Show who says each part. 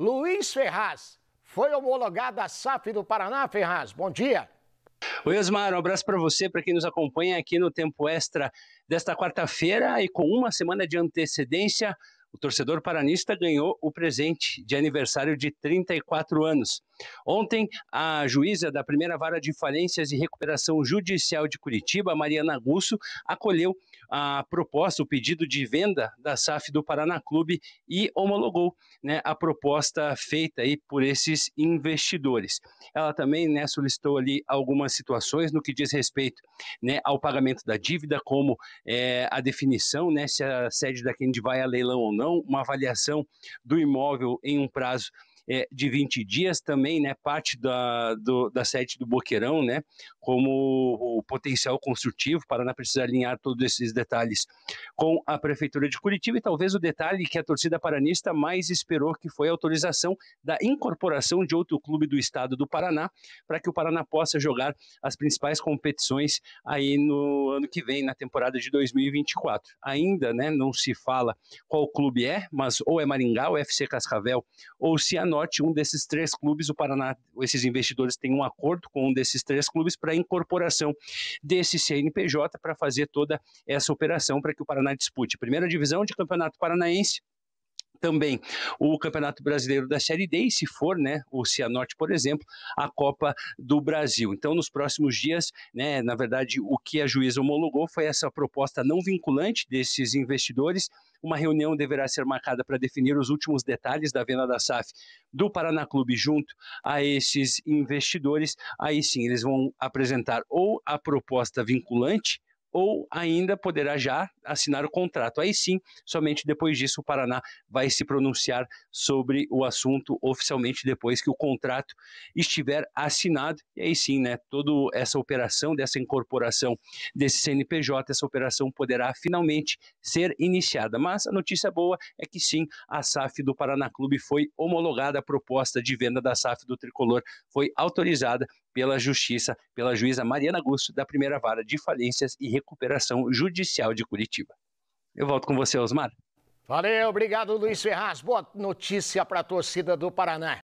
Speaker 1: Luiz Ferraz. Foi homologado a SAF do Paraná, Ferraz. Bom dia.
Speaker 2: Oi, Osmar, um abraço para você, para quem nos acompanha aqui no Tempo Extra desta quarta-feira e com uma semana de antecedência o torcedor paranista ganhou o presente de aniversário de 34 anos. Ontem, a juíza da primeira vara de falências e recuperação judicial de Curitiba, Mariana Gusso, acolheu a proposta, o pedido de venda da SAF do Paraná Clube e homologou né, a proposta feita aí por esses investidores. Ela também né, solicitou ali algumas situações no que diz respeito né, ao pagamento da dívida, como é, a definição né, se a sede da Kendi vai a leilão ou não não uma avaliação do imóvel em um prazo é, de 20 dias também, né, parte da, do, da sede do Boqueirão, né, como o potencial construtivo. Paraná precisa alinhar todos esses detalhes com a Prefeitura de Curitiba e talvez o detalhe que a torcida paranista mais esperou, que foi a autorização da incorporação de outro clube do estado do Paraná, para que o Paraná possa jogar as principais competições aí no ano que vem, na temporada de 2024. Ainda, né, não se fala qual clube é, mas ou é Maringá, ou é FC Cascavel, ou Cianorte, um desses três clubes, o Paraná, esses investidores têm um acordo com um desses três clubes para incorporação desse CNPJ para fazer toda essa operação para que o Paraná dispute primeira divisão de Campeonato Paranaense, também o Campeonato Brasileiro da Série D e, se for, né, o Cianorte, por exemplo, a Copa do Brasil. Então, nos próximos dias, né, na verdade, o que a juíza homologou foi essa proposta não vinculante desses investidores. Uma reunião deverá ser marcada para definir os últimos detalhes da venda da SAF do Paraná Clube junto a esses investidores. Aí sim, eles vão apresentar ou a proposta vinculante ou ainda poderá já assinar o contrato. Aí sim, somente depois disso o Paraná vai se pronunciar sobre o assunto oficialmente depois que o contrato estiver assinado. E aí sim, né, toda essa operação dessa incorporação desse CNPJ, essa operação poderá finalmente ser iniciada. Mas a notícia boa é que sim, a SAF do Paraná Clube foi homologada, a proposta de venda da SAF do Tricolor foi autorizada pela Justiça, pela juíza Mariana Augusto da primeira vara de falências e Recuperação Judicial de Curitiba. Eu volto com você, Osmar.
Speaker 1: Valeu, obrigado, Luiz Ferraz. Boa notícia para a torcida do Paraná.